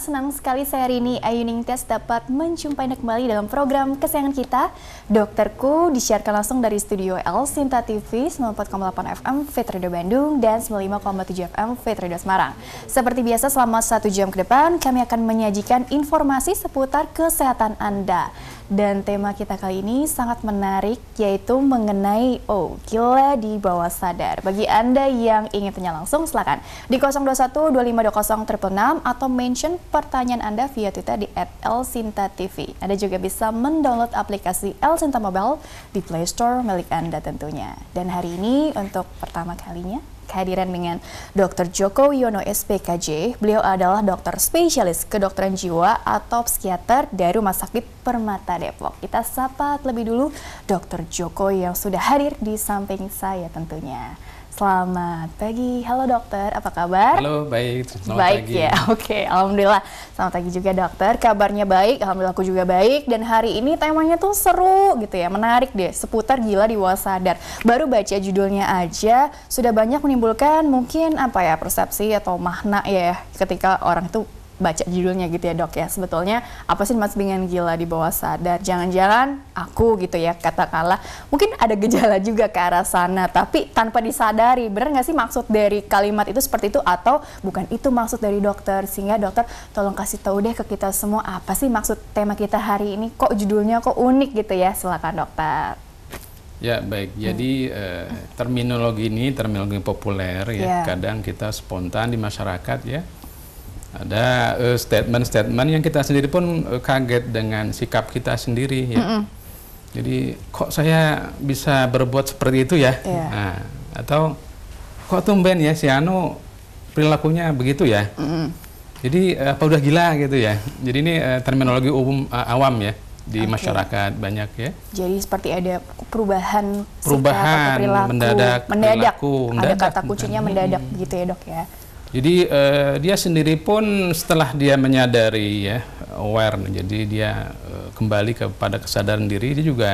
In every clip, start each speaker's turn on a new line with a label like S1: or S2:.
S1: senang sekali saya Rini Ayuning Tes dapat menjumpai Anda kembali dalam program kesayangan kita Dokterku disiarkan langsung dari Studio L Sinta TV 94,8 FM v Radio Bandung dan 95,7 FM v Radio Semarang Seperti biasa selama satu jam ke depan kami akan menyajikan informasi seputar kesehatan Anda dan tema kita kali ini sangat menarik yaitu mengenai oh gila di bawah sadar. Bagi Anda yang ingin tanya langsung silakan di 021 atau mention pertanyaan Anda via Twitter di @elsinta_tv. Anda juga bisa mendownload aplikasi Elsinta Mobile di Play Store milik Anda tentunya. Dan hari ini untuk pertama kalinya kehadiran dengan Dr. Joko Yono SPKJ. Beliau adalah dokter spesialis kedokteran jiwa atau psikiater dari Rumah Sakit Permata Depok. Kita sapa terlebih dulu Dr. Joko yang sudah hadir di samping saya tentunya. Selamat pagi, halo dokter, apa kabar?
S2: Halo, baik, selamat baik, ya. pagi. ya,
S1: oke, okay. alhamdulillah. Selamat pagi juga dokter, kabarnya baik, alhamdulillah aku juga baik. Dan hari ini temanya tuh seru gitu ya, menarik deh, seputar gila di bawah sadar. Baru baca judulnya aja, sudah banyak menimbulkan mungkin apa ya, persepsi atau makna ya ketika orang itu baca judulnya gitu ya dok ya sebetulnya apa sih mas dengan gila di bawah sadar jangan-jangan aku gitu ya katakanlah mungkin ada gejala juga ke arah sana tapi tanpa disadari benar nggak sih maksud dari kalimat itu seperti itu atau bukan itu maksud dari dokter sehingga dokter tolong kasih tahu deh ke kita semua apa sih maksud tema kita hari ini kok judulnya kok unik gitu ya silakan
S3: dokter
S2: Ya baik, jadi hmm. eh, terminologi ini terminologi populer ya. Yeah. Kadang kita spontan di masyarakat ya ada eh, statement-statement uh, yang kita sendiri pun uh, kaget dengan sikap kita sendiri ya. Mm -mm. Jadi kok saya bisa berbuat seperti itu ya? Yeah. Nah, atau kok tumben ya si Anu perilakunya begitu ya? Mm -mm. Jadi uh, apa udah gila gitu ya? Jadi ini uh, terminologi umum uh, awam ya di okay. masyarakat banyak ya.
S1: Jadi seperti ada perubahan perubahan sikap, perilaku, mendadak mendadak perilaku, mendadak, ada kata kuncinya mendadak begitu ya dok ya.
S2: Jadi uh, dia sendiri pun setelah dia menyadari ya aware, jadi dia uh, kembali kepada kesadaran diri dia juga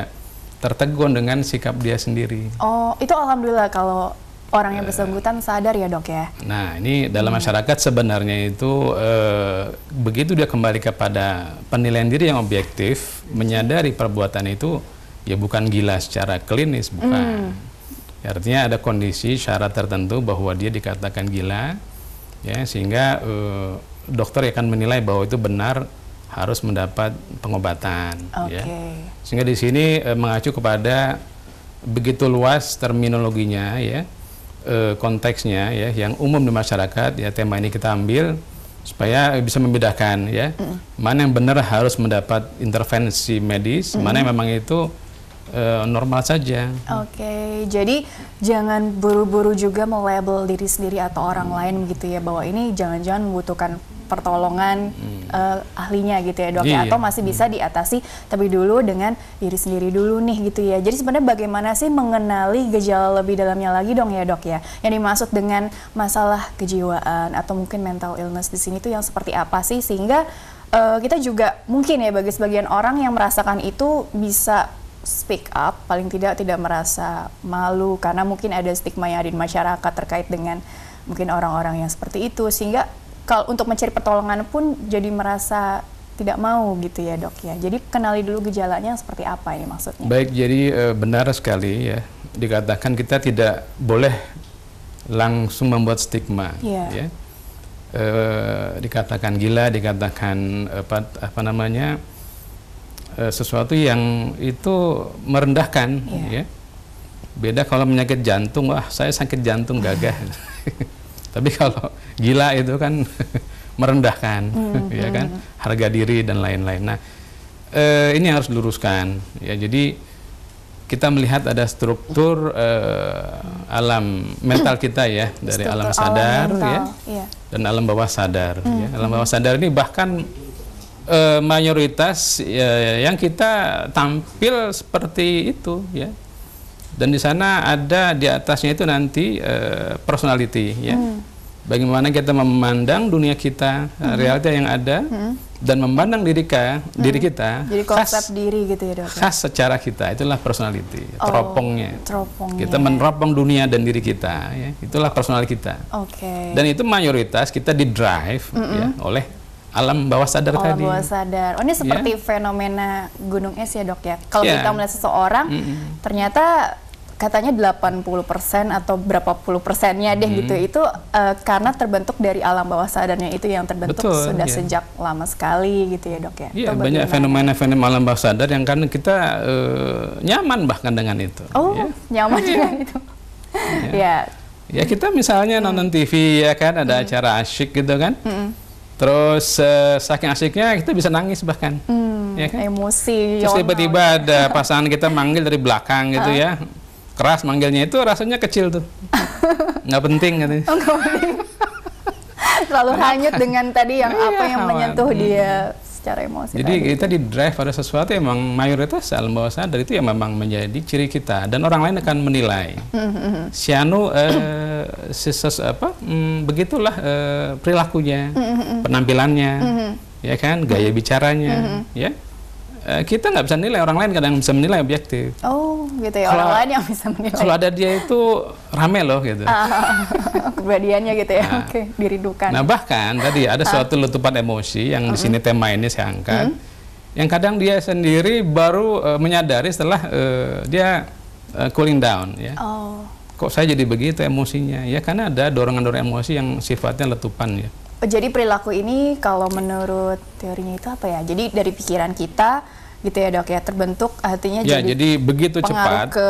S2: tertegun dengan sikap dia sendiri.
S1: Oh, itu alhamdulillah kalau orang yang eh. bersangkutan sadar ya dok ya.
S2: Nah ini dalam hmm. masyarakat sebenarnya itu eh, begitu dia kembali kepada penilaian diri yang objektif, menyadari perbuatan itu ya bukan gila secara klinis bukan. Mm. Artinya ada kondisi syarat tertentu bahwa dia dikatakan gila ya sehingga uh, dokter akan menilai bahwa itu benar harus mendapat pengobatan okay. ya sehingga di sini uh, mengacu kepada begitu luas terminologinya ya uh, konteksnya ya yang umum di masyarakat ya tema ini kita ambil supaya bisa membedakan ya mm. mana yang benar harus mendapat intervensi medis mm. mana yang memang itu Eh, normal saja.
S1: Oke, okay. jadi jangan buru-buru juga melabel diri sendiri atau orang hmm. lain gitu ya bahwa ini jangan-jangan membutuhkan pertolongan hmm. uh, ahlinya gitu ya dok ya. Iya, iya. atau masih bisa hmm. diatasi tapi dulu dengan diri sendiri dulu nih gitu ya jadi sebenarnya bagaimana sih mengenali gejala lebih dalamnya lagi dong ya dok ya yang dimaksud dengan masalah kejiwaan atau mungkin mental illness di sini tuh yang seperti apa sih sehingga uh, kita juga mungkin ya bagi sebagian orang yang merasakan itu bisa speak up, paling tidak tidak merasa malu karena mungkin ada stigma yang ada di masyarakat terkait dengan mungkin orang-orang yang seperti itu sehingga kalau untuk mencari pertolongan pun jadi merasa tidak mau gitu ya dok ya. Jadi kenali dulu gejalanya seperti apa ini maksudnya.
S2: Baik, jadi eh, benar sekali ya dikatakan kita tidak boleh langsung membuat stigma yeah. ya. E, dikatakan gila, dikatakan apa, eh, apa namanya? Eh, sesuatu yang itu merendahkan yeah. ya beda kalau menyakit jantung wah saya sakit jantung gagah tapi kalau gila itu kan merendahkan mm-hmm. ya kan hmm. harga diri dan lain-lain nah eh, ini harus diluruskan ya jadi kita melihat ada struktur eh, alam mental kita ya dari struktur alam sadar alam ya, ya dan alam bawah sadar mm-hmm. ya hmm, alam hmm. bawah sadar ini bahkan eh, mayoritas ya, yang kita tampil seperti itu ya dan di sana ada di atasnya itu nanti e, personality ya hmm. bagaimana kita memandang dunia kita eh, hmm. realita yang ada hmm. dan memandang diri kita hmm. diri kita jadi konsep
S1: khas, diri gitu ya dok ya? khas
S2: secara kita itulah personality oh, teropongnya
S3: teropongnya kita meneropong
S2: dunia dan diri kita ya itulah personal kita
S3: okay. dan
S2: itu mayoritas kita di drive mm -mm. ya oleh alam bawah sadar alam tadi. bawah sadar. Oh ini ya. seperti yeah.
S1: fenomena gunung es ya dok ya. Kalau yeah. Ya. kita melihat seseorang, mm -hmm. ternyata katanya 80% atau berapa puluh persennya deh hmm. gitu itu uh, karena terbentuk dari alam bawah sadarnya itu yang terbentuk Betul, sudah yeah. sejak lama sekali gitu ya dok ya. Iya yeah, banyak
S2: fenomena-fenomena alam bawah sadar yang karena kita uh, nyaman bahkan dengan itu.
S1: Oh yeah. nyaman iya. dengan itu. ya. ya.
S2: Ya kita misalnya nonton TV ya kan ada hmm. acara asyik gitu kan. Hmm Terus uh, saking asiknya kita bisa nangis bahkan.
S1: Hmm, ya kan? Emosi. Terus
S2: tiba-tiba ada pasangan kita manggil dari belakang gitu ya. Keras manggilnya itu rasanya kecil tuh. Nggak penting gitu.
S1: oh, katanya. penting. Terlalu hanyut dengan tadi yang iya, apa yang menyentuh dia secara emosi. Jadi tadi.
S2: kita di drive pada sesuatu emang mayoritas alam bawah sadar itu yang memang menjadi ciri kita dan orang lain akan menilai. Mm-hmm. Sianu eh, sesus apa mm, begitulah eh, perilakunya, mm-hmm. penampilannya, mm-hmm. ya kan, gaya bicaranya, ya Eh, kita nggak bisa nilai orang lain kadang bisa menilai objektif.
S1: Oh, gitu ya. Kalo, orang lain yang bisa menilai. Kalau
S2: ada dia itu rame loh gitu.
S1: Ah, Keberadiannya gitu ya. Nah, Oke, okay. dirindukan. Nah,
S2: bahkan tadi ada ah. suatu letupan emosi yang mm -hmm. di sini tema ini saya angkat. Mm -hmm. Yang kadang dia sendiri baru uh, menyadari setelah uh, dia uh, cooling down ya. Oh. Kok saya jadi begitu emosinya? Ya karena ada dorongan-dorongan emosi yang sifatnya letupan ya.
S1: Oh, jadi perilaku ini kalau menurut teorinya itu apa ya? Jadi dari pikiran kita gitu ya dok ya terbentuk artinya ya, jadi,
S2: jadi begitu cepat ke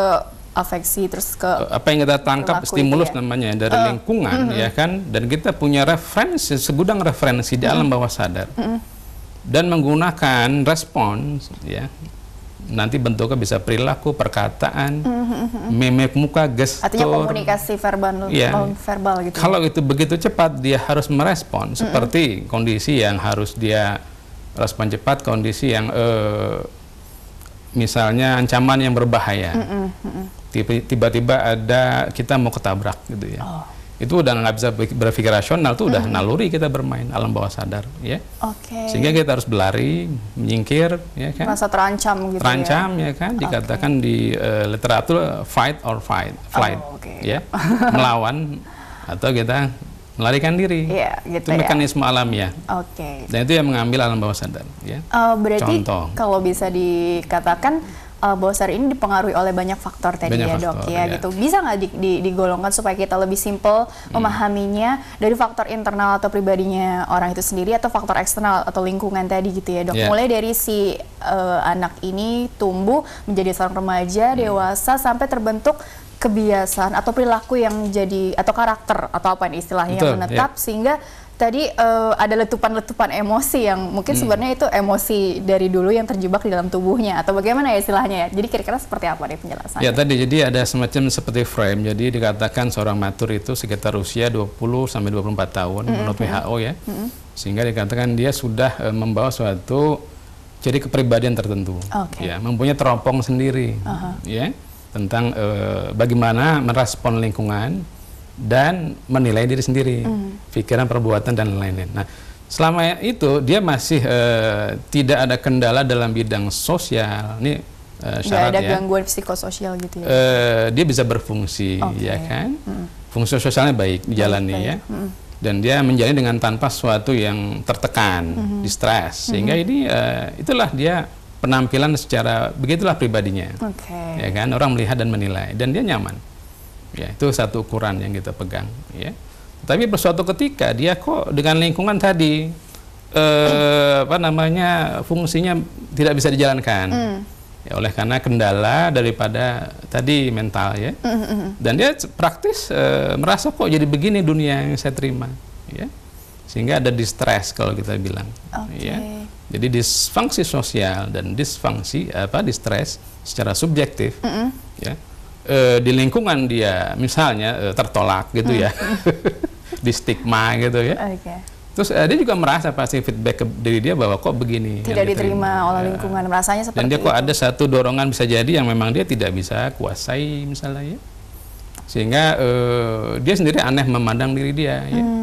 S1: afeksi terus ke eh,
S2: apa yang kita tangkap stimulus ya. namanya dari uh, lingkungan uh, mm-hmm. -huh. ya kan dan kita punya referensi segudang referensi uh, alam mm-hmm. bawah sadar uh,
S3: mm-hmm. -huh.
S2: dan menggunakan respons ya nanti bentuknya bisa perilaku, perkataan, uh
S1: -huh.
S2: memek muka, gestur. Artinya
S1: komunikasi verbal, ya. verbal gitu. Ya. Kalau
S2: itu begitu cepat, dia harus merespon uh -huh. seperti kondisi yang harus dia respon cepat kondisi yang eh, misalnya ancaman yang berbahaya. Tiba-tiba ada kita mau ketabrak gitu ya. Oh. Itu udah nggak bisa berpikir rasional, tuh udah mm. naluri kita bermain alam bawah sadar, ya. Okay. Sehingga kita harus berlari, menyingkir, ya kan. Merasa
S1: terancam gitu. Ya. Terancam ya, ya kan,
S2: dikatakan okay. di uh, literatur fight or fight, flight, oh, okay. ya, melawan atau kita melarikan diri. Iya,
S3: gitu itu ya. mekanisme ya. Oke. Okay.
S2: Dan itu yang mengambil alam bawah sadar. Ya.
S1: Uh, berarti Contoh. kalau bisa dikatakan uh, bawah sadar ini dipengaruhi oleh banyak faktor tadi banyak ya faktor, dok ya, ya gitu. Bisa nggak di, di, digolongkan supaya kita lebih simple hmm. memahaminya dari faktor internal atau pribadinya orang itu sendiri atau faktor eksternal atau lingkungan tadi gitu ya dok. Yeah. Mulai dari si uh, anak ini tumbuh menjadi seorang remaja hmm. dewasa sampai terbentuk kebiasaan atau perilaku yang jadi atau karakter atau apa nih istilahnya Betul, yang menetap yeah. sehingga tadi uh, ada letupan-letupan emosi yang mungkin hmm. sebenarnya itu emosi dari dulu yang terjebak di dalam tubuhnya atau bagaimana ya istilahnya ya. Jadi kira-kira seperti apa
S3: nih penjelasannya? Ya tadi
S2: jadi ada semacam seperti frame. Jadi dikatakan seorang matur itu sekitar usia 20 sampai 24 tahun mm -hmm. menurut hmm. WHO ya. -hmm. Sehingga dikatakan dia sudah uh, membawa suatu jadi kepribadian tertentu. Okay. Ya, mempunyai teropong sendiri. Uh -huh. Ya tentang uh, bagaimana merespon lingkungan dan menilai diri sendiri, mm. pikiran, perbuatan dan lain-lain. Nah, selama itu dia masih uh, tidak ada kendala dalam bidang sosial. Ini uh, eh, syaratnya. Tidak ada ya.
S1: gangguan psikososial gitu ya.
S2: Uh, dia bisa berfungsi, okay. ya kan? Mm. Fungsi sosialnya baik dijalani ya. Mm. Dan dia menjalani dengan tanpa sesuatu yang tertekan, mm -hmm. di stres. Mm-hmm. Sehingga mm -hmm. ini uh, itulah dia penampilan secara begitulah pribadinya.
S3: Okay. Ya
S2: kan orang melihat dan menilai dan dia nyaman. Ya, itu satu ukuran yang kita pegang, ya. Tapi suatu ketika dia kok dengan lingkungan tadi eh, apa namanya fungsinya tidak bisa dijalankan. Mm. Ya, oleh karena kendala daripada tadi mental ya. Mm -hmm. Dan dia praktis eh, merasa kok jadi begini dunia yang saya terima, ya. Sehingga ada distress kalau kita bilang, okay. ya jadi disfungsi sosial dan disfungsi apa distress secara subjektif mm -hmm. ya e, di lingkungan dia misalnya e, tertolak gitu mm. ya. di stigma gitu ya. Okay. Terus eh, dia juga merasa pasti feedback ke diri dia bahwa kok begini. Tidak diterima, diterima
S1: oleh ya. lingkungan, ya. rasanya seperti Dan
S2: dia itu. kok ada satu dorongan bisa jadi yang memang dia tidak bisa kuasai misalnya ya. Sehingga eh, dia sendiri aneh memandang diri dia ya. Hmm.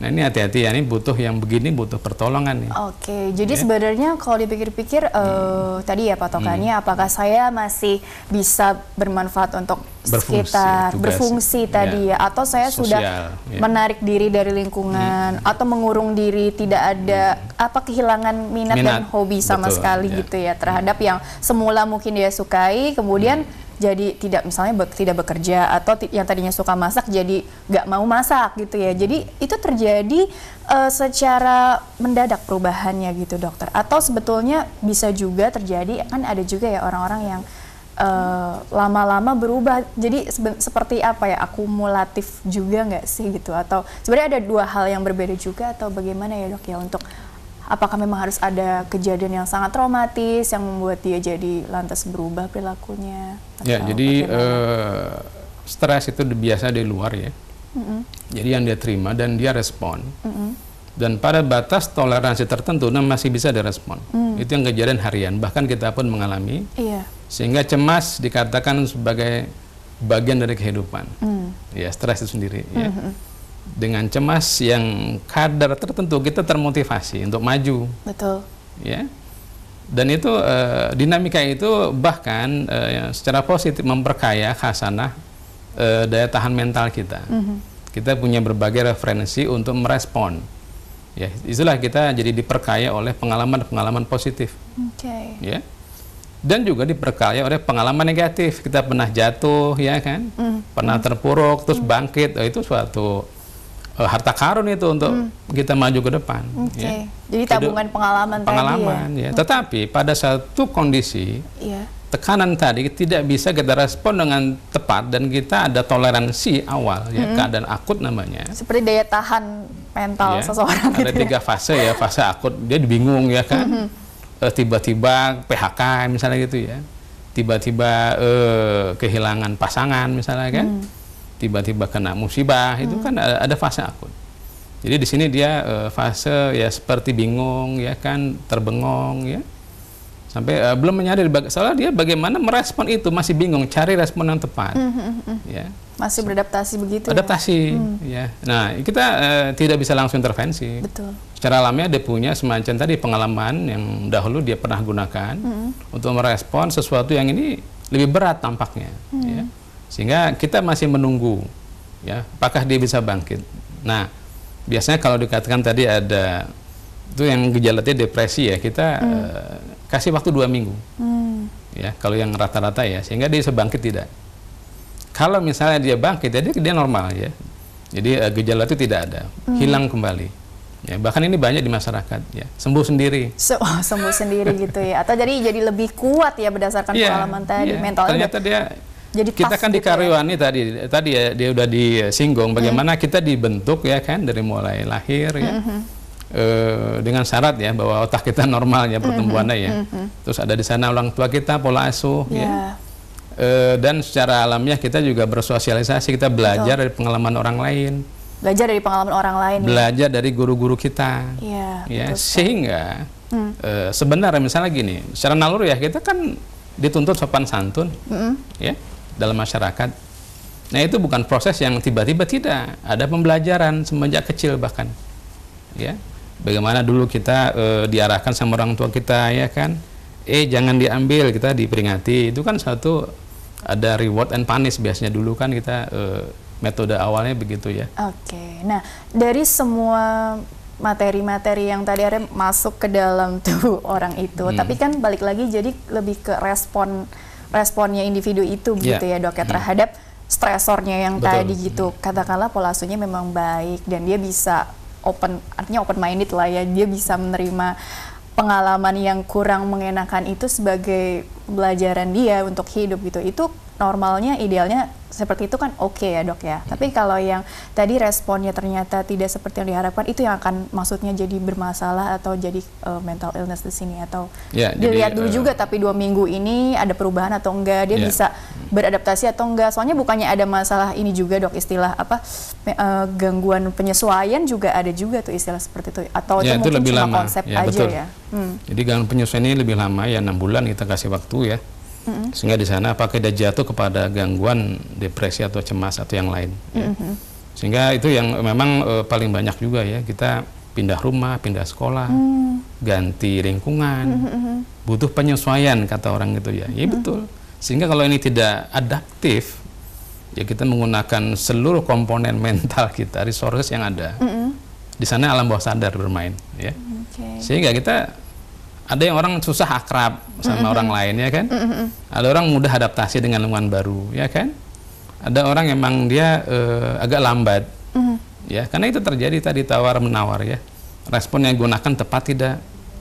S2: Nah ini hati-hati ya, ini butuh yang begini butuh pertolongan nih.
S1: Oke, jadi ya. sebenarnya kalau dipikir-pikir eh, hmm. uh, tadi ya patokannya hmm. apakah saya masih bisa bermanfaat untuk berfungsi, sekitar tugas. berfungsi ya. tadi ya? atau saya Sosial, sudah ya. menarik diri dari lingkungan hmm. atau mengurung diri tidak ada hmm. apa kehilangan minat, minat dan hobi sama Betul, sekali ya. gitu ya hmm. terhadap yang semula mungkin dia sukai kemudian hmm jadi tidak misalnya be tidak bekerja atau yang tadinya suka masak jadi nggak mau masak gitu ya. Jadi itu terjadi uh, secara mendadak perubahannya gitu dokter. Atau sebetulnya bisa juga terjadi kan ada juga ya orang-orang yang eh, lama-lama uh, berubah. Jadi seperti apa ya akumulatif juga nggak sih gitu atau sebenarnya ada dua hal yang berbeda juga atau bagaimana ya dok ya untuk apakah memang harus ada kejadian yang sangat traumatis yang membuat dia jadi lantas berubah perilakunya?
S2: Ya, jadi uh, stres itu biasa di luar ya. Mm -hmm. Jadi yang dia terima dan dia respon. Mm -hmm. Dan pada batas toleransi tertentu, nah masih bisa direspon. Mm. Itu yang kejadian harian. Bahkan kita pun mengalami. Iya. Sehingga cemas dikatakan sebagai bagian dari kehidupan. Mm. Ya, stres itu sendiri. -hmm. ya dengan cemas yang kadar tertentu kita termotivasi untuk maju. Betul. Ya. Dan itu e, dinamika itu bahkan e, secara positif memperkaya khasanah e, daya tahan mental kita. Mm -hmm. Kita punya berbagai referensi untuk merespon. Ya, itulah kita jadi diperkaya oleh pengalaman-pengalaman positif. Okay. Ya. Dan juga diperkaya oleh pengalaman negatif. Kita pernah jatuh, ya kan? Mm. Pernah terpuruk, terus mhm. bangkit. Oh, itu suatu Eh, harta karun itu untuk hmm. kita maju ke depan. Okay. Ya.
S1: Jadi tabungan pengalaman,
S2: pengalaman tadi ya. ya. Hmm. Tetapi pada satu kondisi yeah. tekanan tadi tidak bisa kita respon dengan tepat dan kita ada toleransi awal ya hmm. keadaan akut namanya.
S1: Seperti daya tahan mental ya. seseorang. Ada
S2: tiga ya. fase ya fase akut dia bingung ya kan. Hmm. Eh, tiba-tiba PHK misalnya gitu ya, tiba-tiba eh, kehilangan pasangan misalnya kan. Hmm tiba-tiba kena musibah hmm. itu kan ada fase akut. Jadi di sini dia e, fase ya seperti bingung ya kan terbengong ya sampai e, belum menyadari soalnya dia bagaimana merespon itu masih bingung cari respon yang tepat hmm, -hmm. hmm, hmm. ya
S1: masih beradaptasi begitu adaptasi ya, hmm.
S2: Ya. nah kita e, tidak bisa langsung intervensi betul secara alamiah dia punya semacam tadi pengalaman yang dahulu dia pernah gunakan -hmm. untuk merespon sesuatu yang ini lebih berat tampaknya -hmm. ya sehingga kita masih menunggu ya, apakah dia bisa bangkit. Nah, biasanya kalau dikatakan tadi ada itu yang gejalanya depresi ya, kita hmm. eh, kasih waktu dua minggu. Hmm. Ya, kalau yang rata-rata ya, sehingga dia bisa bangkit tidak. Kalau misalnya dia bangkit, jadi ya, dia normal ya. Jadi eh, gejala itu tidak ada, hmm. hilang kembali. Ya, bahkan ini banyak di masyarakat ya sembuh sendiri
S3: so,
S1: sembuh sendiri gitu ya atau jadi jadi lebih kuat ya berdasarkan yeah, pengalaman tadi yeah. mental ternyata
S2: dia jadi kita kan gitu di karyawan ya. tadi tadi ya dia udah disinggung bagaimana hmm. kita dibentuk ya kan dari mulai lahir ya hmm. e, dengan syarat ya bahwa otak kita normal ya mm-hmm. pertumbuhannya ya hmm. terus ada di sana orang tua kita pola asuh yeah. ya e, dan secara alamiah kita juga bersosialisasi kita belajar Betul. dari pengalaman orang lain belajar
S1: dari pengalaman orang lain ya.
S2: belajar ya? dari guru-guru kita
S1: ya, ya betul,
S2: sehingga hmm. e, sebenarnya misalnya gini secara naluri ya kita kan dituntut sopan santun mm -hmm. ya dalam masyarakat. Nah itu bukan proses yang tiba-tiba tidak. Ada pembelajaran semenjak kecil bahkan. Ya, bagaimana dulu kita e, diarahkan sama orang tua kita ya kan. Eh jangan diambil kita diperingati. Itu kan satu ada reward and punish biasanya dulu kan kita e, metode awalnya begitu ya.
S3: Oke.
S1: Nah dari semua materi-materi yang tadi ada masuk ke dalam tubuh orang itu. Hmm. Tapi kan balik lagi jadi lebih ke respon responnya individu itu yeah. gitu ya dok ya hmm. terhadap stresornya yang Betul. tadi gitu hmm. katakanlah pola asuhnya memang baik dan dia bisa open artinya open minded lah ya dia bisa menerima pengalaman yang kurang mengenakan itu sebagai pelajaran dia untuk hidup gitu itu normalnya idealnya seperti itu kan oke okay ya dok ya. Hmm. Tapi iya. kalau yang tadi responnya ternyata tidak seperti yang diharapkan, itu yang akan maksudnya jadi bermasalah atau jadi uh, mental illness di sini atau
S3: ya, dilihat jadi, dulu uh, juga.
S1: Tapi dua minggu ini ada perubahan atau enggak? Dia ya. bisa beradaptasi atau enggak? Soalnya bukannya ada masalah ini juga dok istilah apa uh, gangguan penyesuaian juga ada juga tuh istilah seperti itu atau ya, itu, mungkin lebih cuma lama. konsep ya, aja betul. ya. Hmm.
S2: Jadi gangguan penyesuaian ini lebih lama ya enam bulan kita kasih waktu ya hmm Sehingga di sana apakah dia jatuh kepada gangguan depresi atau cemas atau yang lain. Mm-hmm. Ya. Sehingga itu yang memang e, paling banyak juga ya kita pindah rumah, pindah sekolah, mm. ganti lingkungan, mm-hmm. butuh penyesuaian kata orang gitu ya. Iya mm-hmm. betul. Sehingga kalau ini tidak adaptif, ya kita menggunakan seluruh komponen mental kita, resources yang ada. Mm-hmm. Di sana alam bawah sadar bermain ya.
S3: Mm, okay. Sehingga
S2: kita ada yang orang susah akrab sama mm -hmm. orang lain ya kan mm -hmm. ada orang mudah adaptasi dengan lingkungan baru ya kan ada orang emang dia uh, agak lambat mm -hmm. ya karena itu terjadi tadi tawar menawar ya respon yang gunakan tepat tidak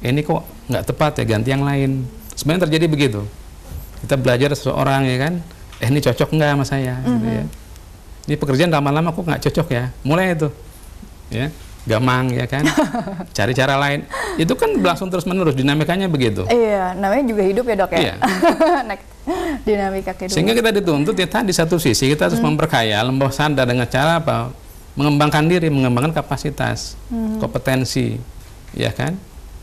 S2: ini kok nggak tepat ya ganti yang lain sebenarnya terjadi begitu kita belajar seseorang ya kan eh ini cocok nggak sama saya mm -hmm. gitu ya mm-hmm. ini pekerjaan lama-lama kok nggak cocok ya mulai itu ya gamang ya kan cari cara lain itu kan langsung terus menerus dinamikanya begitu
S1: iya namanya juga hidup ya dok ya iya. dinamika kehidupan sehingga
S2: kita dituntut ya tadi satu sisi kita harus hmm. memperkaya lembah sadar dengan cara apa mengembangkan diri mengembangkan kapasitas hmm. kompetensi ya kan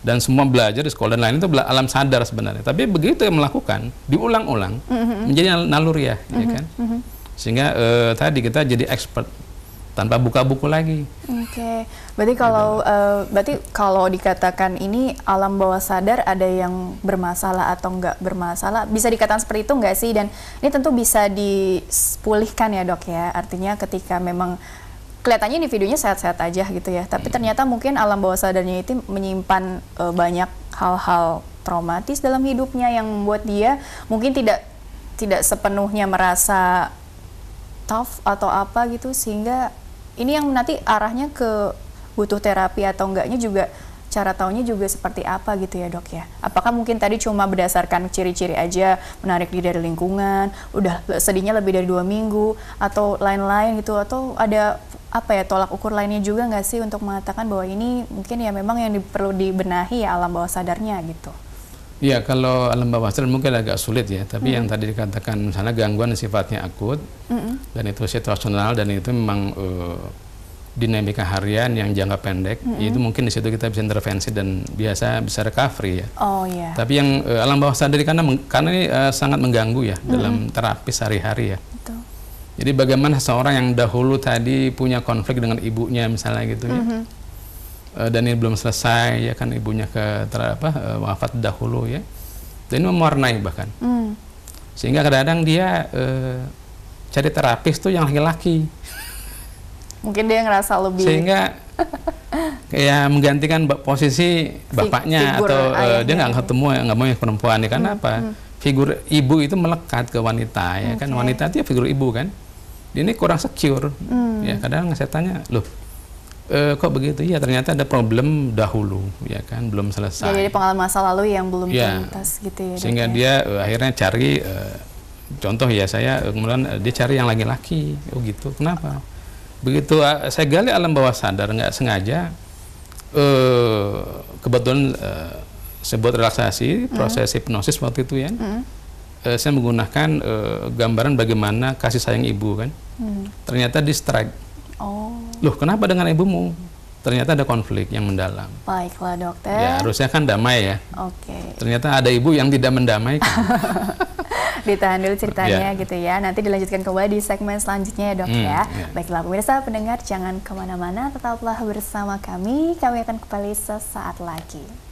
S2: dan semua belajar di sekolah dan lain itu alam sadar sebenarnya tapi begitu yang melakukan diulang-ulang mm
S3: -hmm. menjadi
S2: naluriah mm -hmm. ya kan hmm, -hmm. sehingga eh, tadi kita jadi expert tanpa buka buku lagi.
S1: Oke, okay. berarti kalau uh, berarti kalau dikatakan ini alam bawah sadar ada yang bermasalah atau nggak bermasalah, bisa dikatakan seperti itu nggak sih? Dan ini tentu bisa dipulihkan ya dok ya, artinya ketika memang kelihatannya videonya sehat-sehat aja gitu ya, tapi hmm. ternyata mungkin alam bawah sadarnya itu menyimpan uh, banyak hal-hal traumatis dalam hidupnya yang membuat dia mungkin tidak tidak sepenuhnya merasa tough atau apa gitu sehingga ini yang nanti arahnya ke butuh terapi atau enggaknya juga cara taunya juga seperti apa gitu ya dok ya apakah mungkin tadi cuma berdasarkan ciri-ciri aja menarik diri dari lingkungan udah sedihnya lebih dari dua minggu atau lain-lain gitu atau ada apa ya tolak ukur lainnya juga nggak sih untuk mengatakan bahwa ini mungkin ya memang yang perlu dibenahi ya alam bawah sadarnya
S3: gitu
S2: Ya kalau alam bawah sadar mungkin agak sulit ya, tapi mm yang tadi dikatakan misalnya gangguan sifatnya akut mm -hmm. dan itu situasional dan itu memang uh, dinamika harian yang jangka pendek, mm -hmm. itu mungkin di situ kita bisa intervensi dan biasa bisa recovery ya. Oh iya. Yeah. Tapi yang uh, eh, alam bawah sadar karena karena ini uh, sangat mengganggu ya mm -hmm. dalam terapi sehari-hari ya. Betul. Jadi bagaimana seorang yang dahulu tadi punya konflik dengan ibunya misalnya gitu mm -hmm. ya mm-hmm uh, dan ini belum selesai ya kan ibunya ke ter, apa eh, wafat dahulu ya dan ini mewarnai bahkan hmm. sehingga kadang-kadang dia uh, cari terapis tuh yang laki-laki
S1: mungkin dia ngerasa lebih sehingga
S2: ya menggantikan posisi bapaknya Figur atau uh, dia nggak ketemu ya, nggak mau yang perempuan ya kan hmm, apa hmm. figur ibu itu melekat ke wanita ya okay. kan wanita itu ya figur ibu kan ini kurang secure
S3: hmm. ya
S2: kadang saya tanya loh e, kok begitu ya ternyata ada problem dahulu ya kan belum selesai
S1: jadi pengalaman masa lalu yang belum ya, tuntas gitu ya sehingga
S2: ya? dia e, akhirnya cari e, contoh ya saya kemudian dia cari yang laki-laki oh gitu kenapa begitu saya gali alam bawah sadar nggak sengaja kebetulan sebut relaksasi hmm. proses mm. hipnosis waktu itu ya mm. saya menggunakan gambaran bagaimana kasih sayang ibu kan mm. ternyata di strike Oh. Loh, kenapa dengan ibumu? Ternyata ada konflik yang mendalam.
S1: Baiklah dokter. Ya,
S2: harusnya kan damai ya. Oke. Okay. Ternyata ada ibu yang tidak mendamaikan.
S1: Ditahan dulu ceritanya yeah. gitu ya. Nanti dilanjutkan kembali di segmen selanjutnya ya dok mm, ya. Yeah. Baiklah pemirsa pendengar jangan kemana-mana. Tetaplah bersama kami. Kami akan kembali sesaat lagi.